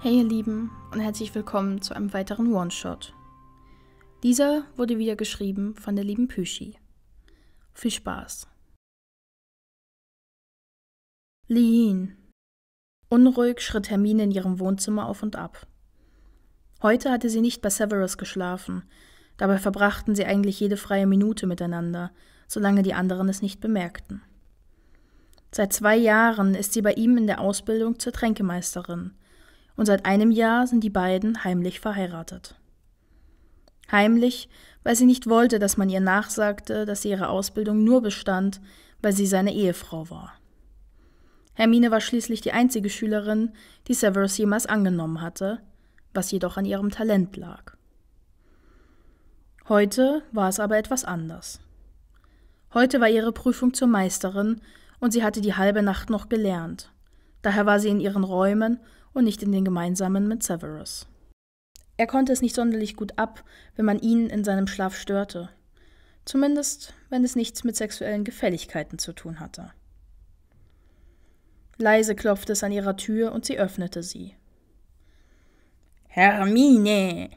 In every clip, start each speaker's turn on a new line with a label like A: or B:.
A: Hey ihr Lieben und herzlich willkommen zu einem weiteren One-Shot. Dieser wurde wieder geschrieben von der lieben Püschi. Viel Spaß. Liin. Unruhig schritt Hermine in ihrem Wohnzimmer auf und ab. Heute hatte sie nicht bei Severus geschlafen, dabei verbrachten sie eigentlich jede freie Minute miteinander, solange die anderen es nicht bemerkten. Seit zwei Jahren ist sie bei ihm in der Ausbildung zur Tränkemeisterin – und seit einem Jahr sind die beiden heimlich verheiratet. Heimlich, weil sie nicht wollte, dass man ihr nachsagte, dass sie ihre Ausbildung nur bestand, weil sie seine Ehefrau war. Hermine war schließlich die einzige Schülerin, die Severus jemals angenommen hatte, was jedoch an ihrem Talent lag. Heute war es aber etwas anders. Heute war ihre Prüfung zur Meisterin und sie hatte die halbe Nacht noch gelernt. Daher war sie in ihren Räumen und nicht in den gemeinsamen mit Severus. Er konnte es nicht sonderlich gut ab, wenn man ihn in seinem Schlaf störte. Zumindest, wenn es nichts mit sexuellen Gefälligkeiten zu tun hatte. Leise klopfte es an ihrer Tür und sie öffnete sie. Hermine!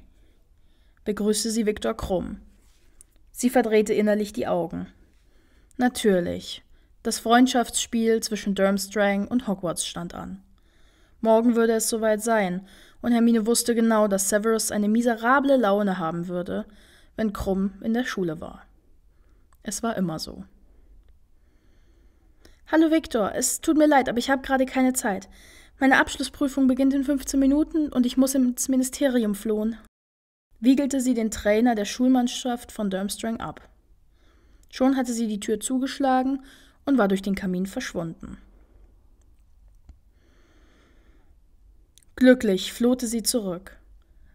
A: begrüßte sie Viktor Krumm. Sie verdrehte innerlich die Augen. Natürlich, das Freundschaftsspiel zwischen Durmstrang und Hogwarts stand an. Morgen würde es soweit sein, und Hermine wusste genau, dass Severus eine miserable Laune haben würde, wenn Krumm in der Schule war. Es war immer so. Hallo Viktor, es tut mir leid, aber ich habe gerade keine Zeit. Meine Abschlussprüfung beginnt in 15 Minuten und ich muss ins Ministerium flohen. Wiegelte sie den Trainer der Schulmannschaft von Durmstrang ab. Schon hatte sie die Tür zugeschlagen und war durch den Kamin verschwunden. Glücklich flohte sie zurück.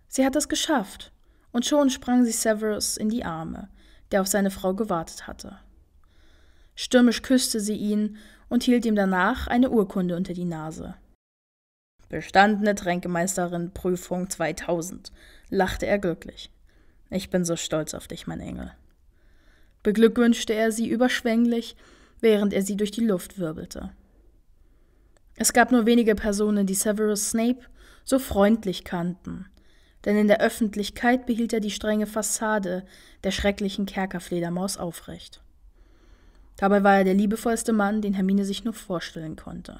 A: Sie hat es geschafft, und schon sprang sie Severus in die Arme, der auf seine Frau gewartet hatte. Stürmisch küsste sie ihn und hielt ihm danach eine Urkunde unter die Nase. Bestandene Tränkemeisterin Prüfung 2000, lachte er glücklich. Ich bin so stolz auf dich, mein Engel. Beglückwünschte er sie überschwänglich, während er sie durch die Luft wirbelte. Es gab nur wenige Personen, die Severus Snape so freundlich kannten, denn in der Öffentlichkeit behielt er die strenge Fassade der schrecklichen Kerkerfledermaus aufrecht. Dabei war er der liebevollste Mann, den Hermine sich nur vorstellen konnte.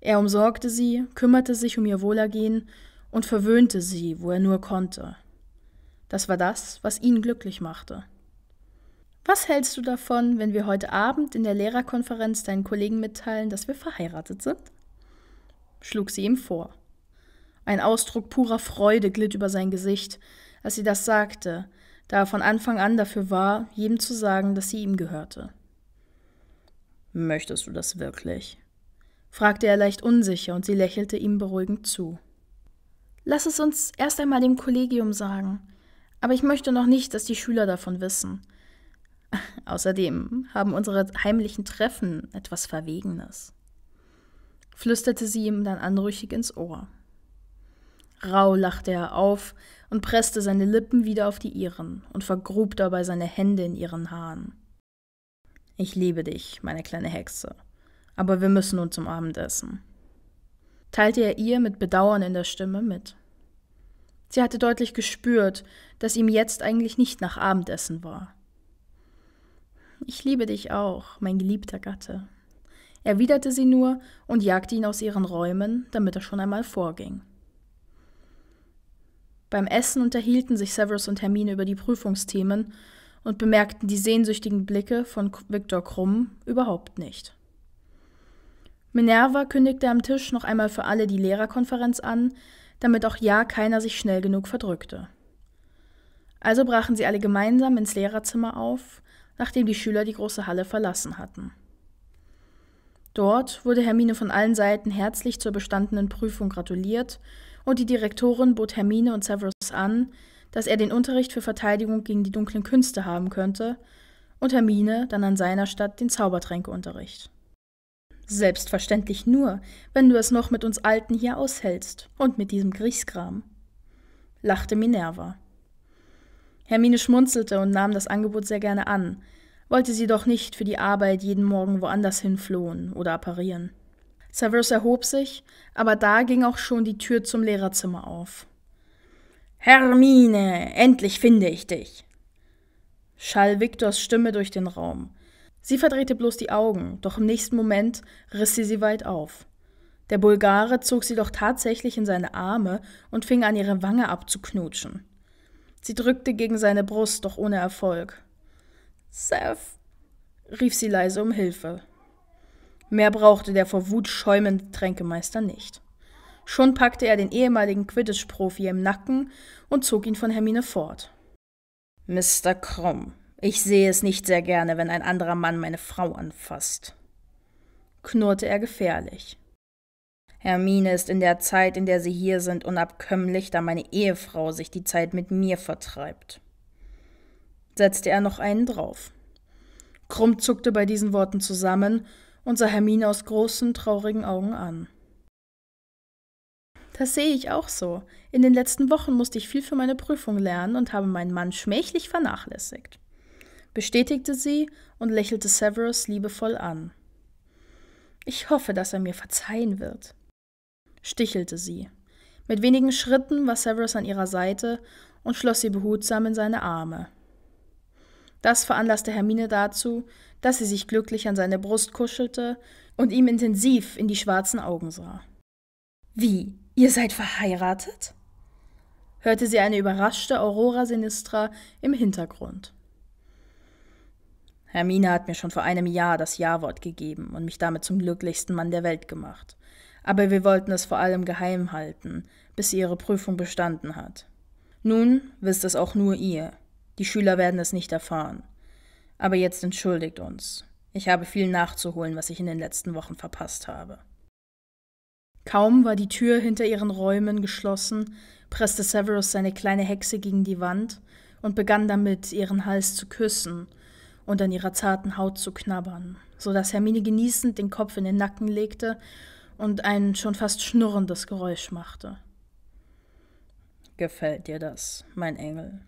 A: Er umsorgte sie, kümmerte sich um ihr Wohlergehen und verwöhnte sie, wo er nur konnte. Das war das, was ihn glücklich machte. Was hältst du davon, wenn wir heute Abend in der Lehrerkonferenz deinen Kollegen mitteilen, dass wir verheiratet sind? schlug sie ihm vor. Ein Ausdruck purer Freude glitt über sein Gesicht, als sie das sagte, da er von Anfang an dafür war, jedem zu sagen, dass sie ihm gehörte. Möchtest du das wirklich? fragte er leicht unsicher, und sie lächelte ihm beruhigend zu. Lass es uns erst einmal dem Kollegium sagen, aber ich möchte noch nicht, dass die Schüler davon wissen. Außerdem haben unsere heimlichen Treffen etwas Verwegenes, flüsterte sie ihm dann anrüchig ins Ohr. Rau lachte er auf und presste seine Lippen wieder auf die ihren und vergrub dabei seine Hände in ihren Haaren. Ich liebe dich, meine kleine Hexe, aber wir müssen nun zum Abendessen. Teilte er ihr mit Bedauern in der Stimme mit. Sie hatte deutlich gespürt, dass ihm jetzt eigentlich nicht nach Abendessen war ich liebe dich auch, mein geliebter Gatte, erwiderte sie nur und jagte ihn aus ihren Räumen, damit er schon einmal vorging. Beim Essen unterhielten sich Severus und Hermine über die Prüfungsthemen und bemerkten die sehnsüchtigen Blicke von Viktor Krumm überhaupt nicht. Minerva kündigte am Tisch noch einmal für alle die Lehrerkonferenz an, damit auch ja keiner sich schnell genug verdrückte. Also brachen sie alle gemeinsam ins Lehrerzimmer auf, nachdem die Schüler die große Halle verlassen hatten. Dort wurde Hermine von allen Seiten herzlich zur bestandenen Prüfung gratuliert und die Direktorin bot Hermine und Severus an, dass er den Unterricht für Verteidigung gegen die dunklen Künste haben könnte und Hermine dann an seiner Stadt den Zaubertränkeunterricht. Selbstverständlich nur, wenn du es noch mit uns Alten hier aushältst und mit diesem Griechskram, lachte Minerva. Hermine schmunzelte und nahm das Angebot sehr gerne an, wollte sie doch nicht für die Arbeit jeden Morgen woanders hinflohen oder apparieren. Severus erhob sich, aber da ging auch schon die Tür zum Lehrerzimmer auf. Hermine, endlich finde ich dich! schall Viktors Stimme durch den Raum. Sie verdrehte bloß die Augen, doch im nächsten Moment riss sie sie weit auf. Der Bulgare zog sie doch tatsächlich in seine Arme und fing an, ihre Wange abzuknutschen. Sie drückte gegen seine Brust, doch ohne Erfolg. Seth, rief sie leise um Hilfe. Mehr brauchte der vor Wut schäumende Tränkemeister nicht. Schon packte er den ehemaligen Quidditch-Profi im Nacken und zog ihn von Hermine fort. Mr. Krumm, ich sehe es nicht sehr gerne, wenn ein anderer Mann meine Frau anfasst, knurrte er gefährlich. Hermine ist in der Zeit, in der sie hier sind, unabkömmlich, da meine Ehefrau sich die Zeit mit mir vertreibt. Setzte er noch einen drauf. Krumm zuckte bei diesen Worten zusammen und sah Hermine aus großen, traurigen Augen an. Das sehe ich auch so. In den letzten Wochen musste ich viel für meine Prüfung lernen und habe meinen Mann schmächlich vernachlässigt, bestätigte sie und lächelte Severus liebevoll an. Ich hoffe, dass er mir verzeihen wird stichelte sie. Mit wenigen Schritten war Severus an ihrer Seite und schloss sie behutsam in seine Arme. Das veranlasste Hermine dazu, dass sie sich glücklich an seine Brust kuschelte und ihm intensiv in die schwarzen Augen sah. Wie, ihr seid verheiratet? hörte sie eine überraschte Aurora Sinistra im Hintergrund. Hermine hat mir schon vor einem Jahr das Ja-Wort gegeben und mich damit zum glücklichsten Mann der Welt gemacht aber wir wollten es vor allem geheim halten, bis sie ihre Prüfung bestanden hat. Nun wisst es auch nur ihr. Die Schüler werden es nicht erfahren. Aber jetzt entschuldigt uns. Ich habe viel nachzuholen, was ich in den letzten Wochen verpasst habe. Kaum war die Tür hinter ihren Räumen geschlossen, presste Severus seine kleine Hexe gegen die Wand und begann damit, ihren Hals zu küssen und an ihrer zarten Haut zu knabbern, so dass Hermine genießend den Kopf in den Nacken legte und ein schon fast schnurrendes Geräusch machte. Gefällt dir das, mein Engel?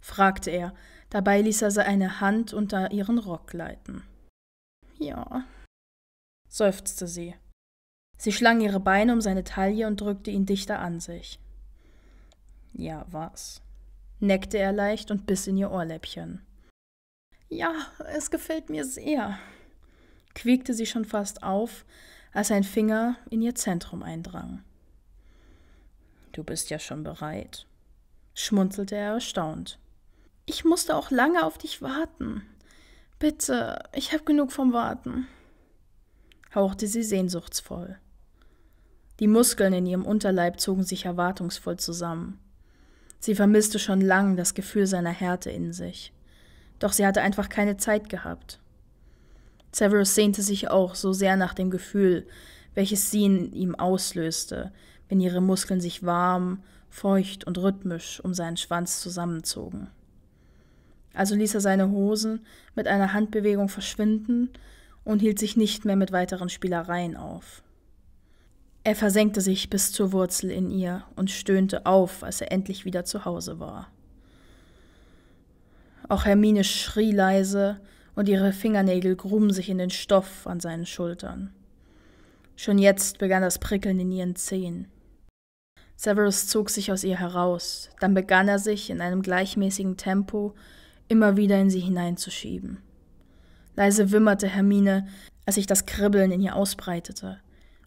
A: fragte er, dabei ließ er seine Hand unter ihren Rock gleiten. Ja, seufzte sie. Sie schlang ihre Beine um seine Taille und drückte ihn dichter an sich. Ja, was? neckte er leicht und biss in ihr Ohrläppchen. Ja, es gefällt mir sehr, quiekte sie schon fast auf, als ein Finger in ihr Zentrum eindrang. Du bist ja schon bereit, schmunzelte er erstaunt. Ich musste auch lange auf dich warten. Bitte, ich habe genug vom Warten, hauchte sie sehnsuchtsvoll. Die Muskeln in ihrem Unterleib zogen sich erwartungsvoll zusammen. Sie vermisste schon lang das Gefühl seiner Härte in sich. Doch sie hatte einfach keine Zeit gehabt. Severus sehnte sich auch so sehr nach dem Gefühl, welches sie in ihm auslöste, wenn ihre Muskeln sich warm, feucht und rhythmisch um seinen Schwanz zusammenzogen. Also ließ er seine Hosen mit einer Handbewegung verschwinden und hielt sich nicht mehr mit weiteren Spielereien auf. Er versenkte sich bis zur Wurzel in ihr und stöhnte auf, als er endlich wieder zu Hause war. Auch Hermine schrie leise und ihre Fingernägel gruben sich in den Stoff an seinen Schultern. Schon jetzt begann das Prickeln in ihren Zehen. Severus zog sich aus ihr heraus, dann begann er sich in einem gleichmäßigen Tempo immer wieder in sie hineinzuschieben. Leise wimmerte Hermine, als sich das Kribbeln in ihr ausbreitete,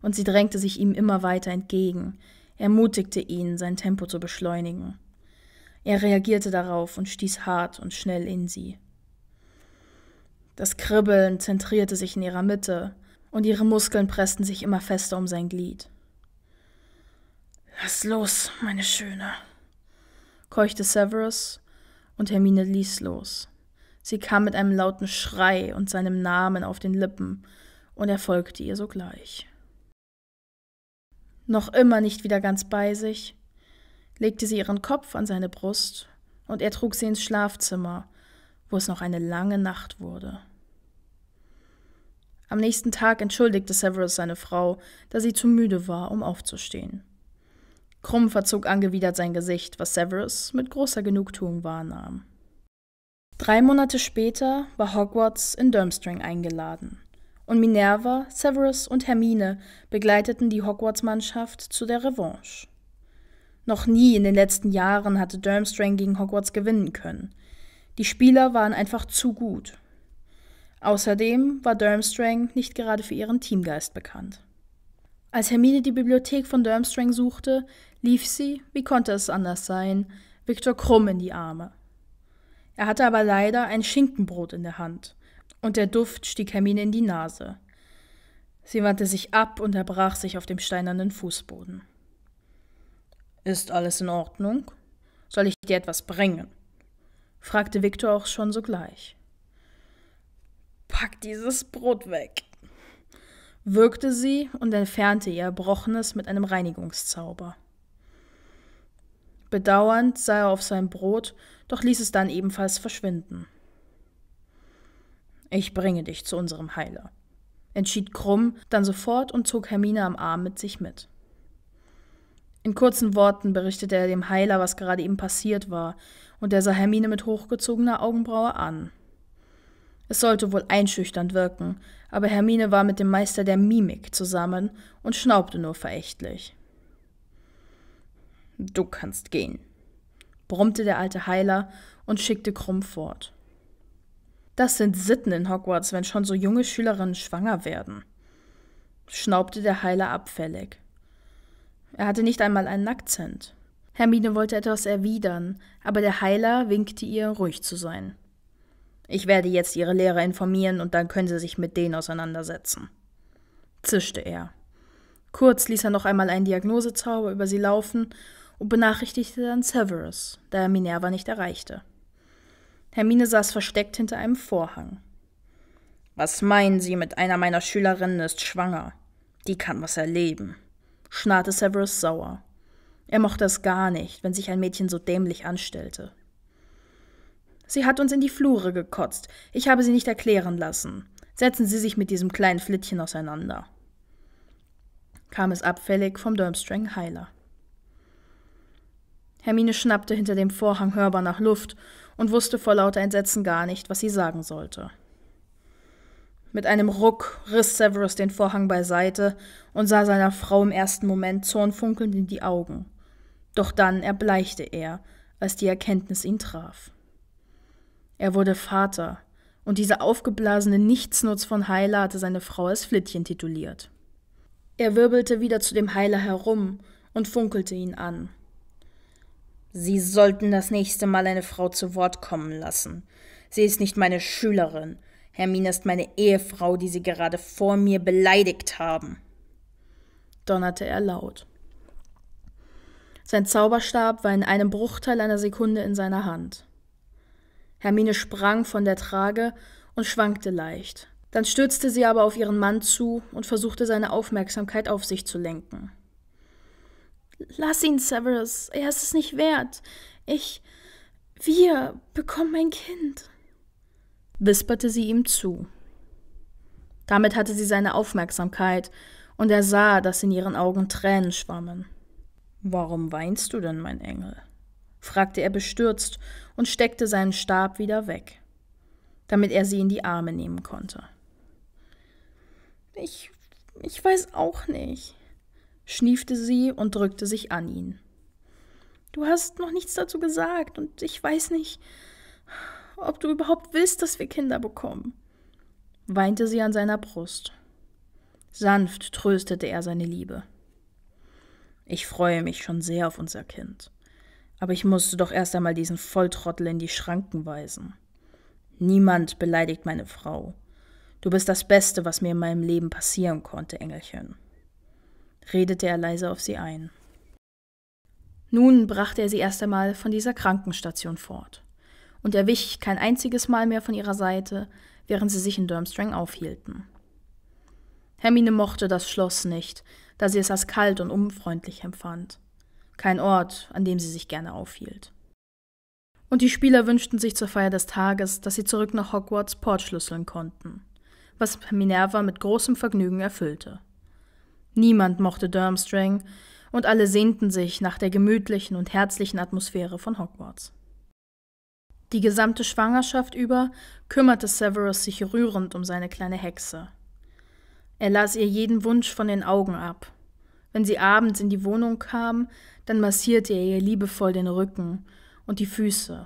A: und sie drängte sich ihm immer weiter entgegen, ermutigte ihn, sein Tempo zu beschleunigen. Er reagierte darauf und stieß hart und schnell in sie. Das Kribbeln zentrierte sich in ihrer Mitte und ihre Muskeln pressten sich immer fester um sein Glied. Lass los, meine Schöne, keuchte Severus und Hermine ließ los. Sie kam mit einem lauten Schrei und seinem Namen auf den Lippen und er folgte ihr sogleich. Noch immer nicht wieder ganz bei sich, legte sie ihren Kopf an seine Brust und er trug sie ins Schlafzimmer, wo es noch eine lange Nacht wurde. Am nächsten Tag entschuldigte Severus seine Frau, da sie zu müde war, um aufzustehen. Krumm verzog angewidert sein Gesicht, was Severus mit großer Genugtuung wahrnahm. Drei Monate später war Hogwarts in Durmstrang eingeladen und Minerva, Severus und Hermine begleiteten die Hogwarts-Mannschaft zu der Revanche. Noch nie in den letzten Jahren hatte Durmstrang gegen Hogwarts gewinnen können, die Spieler waren einfach zu gut. Außerdem war Durmstrang nicht gerade für ihren Teamgeist bekannt. Als Hermine die Bibliothek von Durmstrang suchte, lief sie, wie konnte es anders sein, Viktor Krumm in die Arme. Er hatte aber leider ein Schinkenbrot in der Hand, und der Duft stieg Hermine in die Nase. Sie wandte sich ab und erbrach sich auf dem steinernen Fußboden. Ist alles in Ordnung? Soll ich dir etwas bringen? fragte Viktor auch schon sogleich. Pack dieses Brot weg, würgte sie und entfernte ihr Erbrochenes mit einem Reinigungszauber. Bedauernd sah er auf sein Brot, doch ließ es dann ebenfalls verschwinden. Ich bringe dich zu unserem Heiler, entschied Krumm dann sofort und zog Hermine am Arm mit sich mit. In kurzen Worten berichtete er dem Heiler, was gerade ihm passiert war und er sah Hermine mit hochgezogener Augenbraue an. Es sollte wohl einschüchternd wirken, aber Hermine war mit dem Meister der Mimik zusammen und schnaubte nur verächtlich. Du kannst gehen, brummte der alte Heiler und schickte Krumm fort. Das sind Sitten in Hogwarts, wenn schon so junge Schülerinnen schwanger werden, schnaubte der Heiler abfällig. Er hatte nicht einmal einen Akzent. Hermine wollte etwas erwidern, aber der Heiler winkte ihr, ruhig zu sein. Ich werde jetzt ihre Lehrer informieren und dann können sie sich mit denen auseinandersetzen. Zischte er. Kurz ließ er noch einmal einen Diagnosezauber über sie laufen und benachrichtigte dann Severus, da er Minerva nicht erreichte. Hermine saß versteckt hinter einem Vorhang. Was meinen Sie mit einer meiner Schülerinnen ist schwanger? Die kann was erleben, schnarrte Severus sauer. Er mochte es gar nicht, wenn sich ein Mädchen so dämlich anstellte. Sie hat uns in die Flure gekotzt. Ich habe sie nicht erklären lassen. Setzen Sie sich mit diesem kleinen Flittchen auseinander. kam es abfällig vom Durmstrang Heiler. Hermine schnappte hinter dem Vorhang hörbar nach Luft und wusste vor lauter Entsetzen gar nicht, was sie sagen sollte. Mit einem Ruck riss Severus den Vorhang beiseite und sah seiner Frau im ersten Moment zornfunkelnd in die Augen. Doch dann erbleichte er, als die Erkenntnis ihn traf. Er wurde Vater, und dieser aufgeblasene Nichtsnutz von Heiler hatte seine Frau als Flittchen tituliert. Er wirbelte wieder zu dem Heiler herum und funkelte ihn an. Sie sollten das nächste Mal eine Frau zu Wort kommen lassen. Sie ist nicht meine Schülerin. Hermine ist meine Ehefrau, die Sie gerade vor mir beleidigt haben. donnerte er laut. Sein Zauberstab war in einem Bruchteil einer Sekunde in seiner Hand. Hermine sprang von der Trage und schwankte leicht. Dann stürzte sie aber auf ihren Mann zu und versuchte seine Aufmerksamkeit auf sich zu lenken. Lass ihn, Severus, er ist es nicht wert. Ich. Wir bekommen ein Kind, wisperte sie ihm zu. Damit hatte sie seine Aufmerksamkeit, und er sah, dass in ihren Augen Tränen schwammen. Warum weinst du denn, mein Engel? fragte er bestürzt und steckte seinen Stab wieder weg, damit er sie in die Arme nehmen konnte. Ich, ich weiß auch nicht, schniefte sie und drückte sich an ihn. Du hast noch nichts dazu gesagt und ich weiß nicht, ob du überhaupt willst, dass wir Kinder bekommen, weinte sie an seiner Brust. Sanft tröstete er seine Liebe. Ich freue mich schon sehr auf unser Kind. Aber ich musste doch erst einmal diesen Volltrottel in die Schranken weisen. Niemand beleidigt meine Frau. Du bist das Beste, was mir in meinem Leben passieren konnte, Engelchen. redete er leise auf sie ein. Nun brachte er sie erst einmal von dieser Krankenstation fort und er wich kein einziges Mal mehr von ihrer Seite, während sie sich in Durmstrang aufhielten. Hermine mochte das Schloss nicht, da sie es als kalt und unfreundlich empfand. Kein Ort, an dem sie sich gerne aufhielt. Und die Spieler wünschten sich zur Feier des Tages, dass sie zurück nach Hogwarts portschlüsseln konnten, was Minerva mit großem Vergnügen erfüllte. Niemand mochte Durmstrang, und alle sehnten sich nach der gemütlichen und herzlichen Atmosphäre von Hogwarts. Die gesamte Schwangerschaft über kümmerte Severus sich rührend um seine kleine Hexe. Er las ihr jeden Wunsch von den Augen ab. Wenn sie abends in die Wohnung kam, dann massierte er ihr liebevoll den Rücken und die Füße.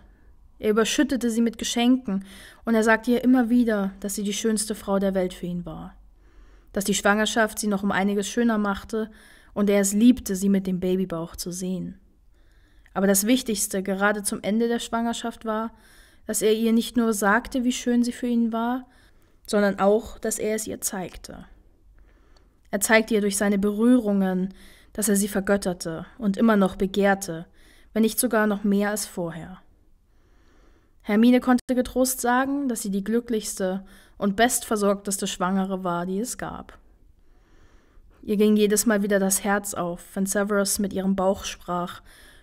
A: Er überschüttete sie mit Geschenken und er sagte ihr immer wieder, dass sie die schönste Frau der Welt für ihn war. Dass die Schwangerschaft sie noch um einiges schöner machte und er es liebte, sie mit dem Babybauch zu sehen. Aber das Wichtigste gerade zum Ende der Schwangerschaft war, dass er ihr nicht nur sagte, wie schön sie für ihn war, sondern auch, dass er es ihr zeigte. Er zeigte ihr durch seine Berührungen, dass er sie vergötterte und immer noch begehrte, wenn nicht sogar noch mehr als vorher. Hermine konnte getrost sagen, dass sie die glücklichste und bestversorgteste Schwangere war, die es gab. Ihr ging jedes Mal wieder das Herz auf, wenn Severus mit ihrem Bauch sprach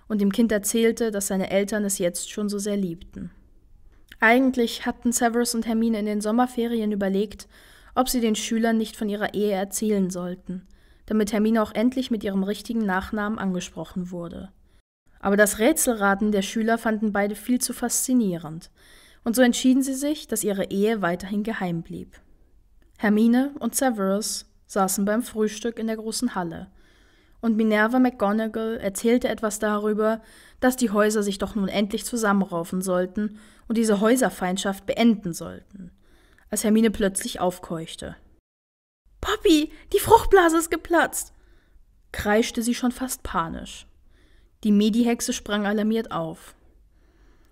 A: und dem Kind erzählte, dass seine Eltern es jetzt schon so sehr liebten. Eigentlich hatten Severus und Hermine in den Sommerferien überlegt, ob sie den Schülern nicht von ihrer Ehe erzählen sollten, damit Hermine auch endlich mit ihrem richtigen Nachnamen angesprochen wurde. Aber das Rätselraten der Schüler fanden beide viel zu faszinierend, und so entschieden sie sich, dass ihre Ehe weiterhin geheim blieb. Hermine und Severus saßen beim Frühstück in der großen Halle, und Minerva McGonagall erzählte etwas darüber, dass die Häuser sich doch nun endlich zusammenraufen sollten und diese Häuserfeindschaft beenden sollten als Hermine plötzlich aufkeuchte. Poppy, die Fruchtblase ist geplatzt! kreischte sie schon fast panisch. Die Medihexe sprang alarmiert auf.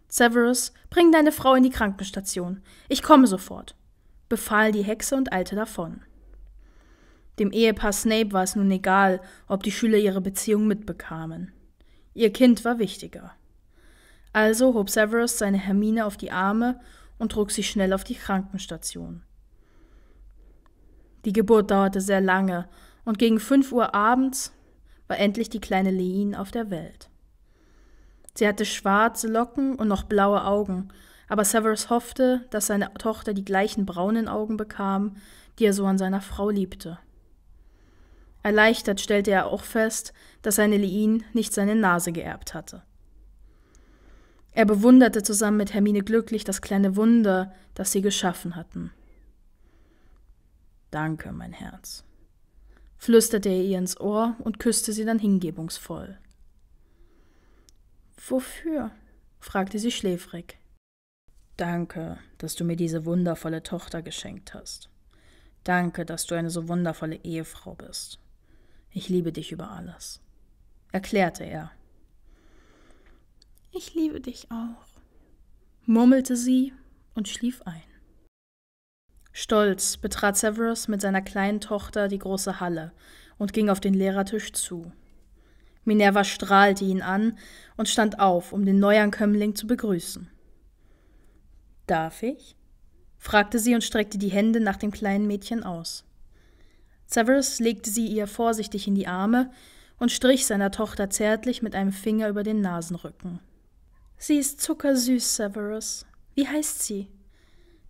A: Severus, bring deine Frau in die Krankenstation. Ich komme sofort, befahl die Hexe und eilte davon. Dem Ehepaar Snape war es nun egal, ob die Schüler ihre Beziehung mitbekamen. Ihr Kind war wichtiger. Also hob Severus seine Hermine auf die Arme und trug sie schnell auf die Krankenstation. Die Geburt dauerte sehr lange, und gegen 5 Uhr abends war endlich die kleine Lein auf der Welt. Sie hatte schwarze Locken und noch blaue Augen, aber Severus hoffte, dass seine Tochter die gleichen braunen Augen bekam, die er so an seiner Frau liebte. Erleichtert stellte er auch fest, dass seine Lein nicht seine Nase geerbt hatte. Er bewunderte zusammen mit Hermine glücklich das kleine Wunder, das sie geschaffen hatten. Danke, mein Herz, flüsterte er ihr ins Ohr und küsste sie dann hingebungsvoll. Wofür? fragte sie schläfrig. Danke, dass du mir diese wundervolle Tochter geschenkt hast. Danke, dass du eine so wundervolle Ehefrau bist. Ich liebe dich über alles, erklärte er ich liebe dich auch, murmelte sie und schlief ein. Stolz betrat Severus mit seiner kleinen Tochter die große Halle und ging auf den Lehrertisch zu. Minerva strahlte ihn an und stand auf, um den Neuankömmling zu begrüßen. Darf ich? fragte sie und streckte die Hände nach dem kleinen Mädchen aus. Severus legte sie ihr vorsichtig in die Arme und strich seiner Tochter zärtlich mit einem Finger über den Nasenrücken. Sie ist zuckersüß, Severus. Wie heißt sie?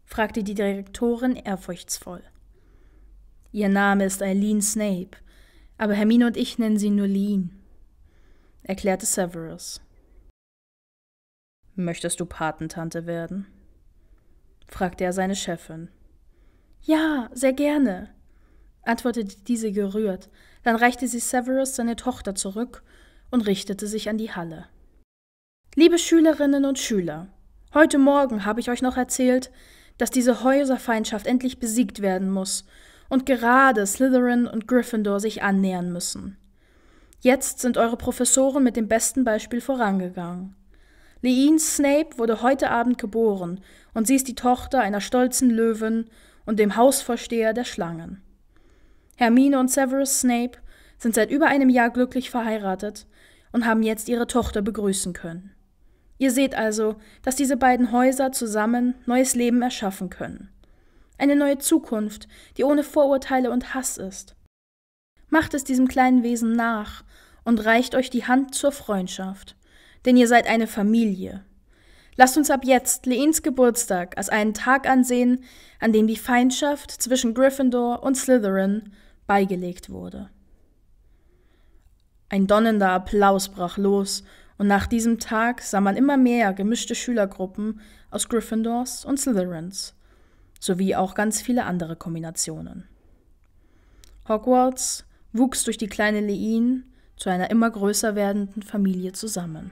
A: fragte die Direktorin ehrfurchtsvoll. Ihr Name ist Eileen Snape, aber Hermine und ich nennen sie nur Lean, erklärte Severus. Möchtest du Patentante werden? fragte er seine Chefin. Ja, sehr gerne, antwortete diese gerührt, dann reichte sie Severus seine Tochter zurück und richtete sich an die Halle. Liebe Schülerinnen und Schüler, heute Morgen habe ich euch noch erzählt, dass diese Häuserfeindschaft endlich besiegt werden muss und gerade Slytherin und Gryffindor sich annähern müssen. Jetzt sind eure Professoren mit dem besten Beispiel vorangegangen. Leine Snape wurde heute Abend geboren und sie ist die Tochter einer stolzen Löwin und dem Hausvorsteher der Schlangen. Hermine und Severus Snape sind seit über einem Jahr glücklich verheiratet und haben jetzt ihre Tochter begrüßen können. Ihr seht also, dass diese beiden Häuser zusammen neues Leben erschaffen können. Eine neue Zukunft, die ohne Vorurteile und Hass ist. Macht es diesem kleinen Wesen nach und reicht euch die Hand zur Freundschaft, denn ihr seid eine Familie. Lasst uns ab jetzt Leins Geburtstag als einen Tag ansehen, an dem die Feindschaft zwischen Gryffindor und Slytherin beigelegt wurde. Ein donnernder Applaus brach los und nach diesem Tag sah man immer mehr gemischte Schülergruppen aus Gryffindors und Slytherins, sowie auch ganz viele andere Kombinationen. Hogwarts wuchs durch die kleine Lein zu einer immer größer werdenden Familie zusammen.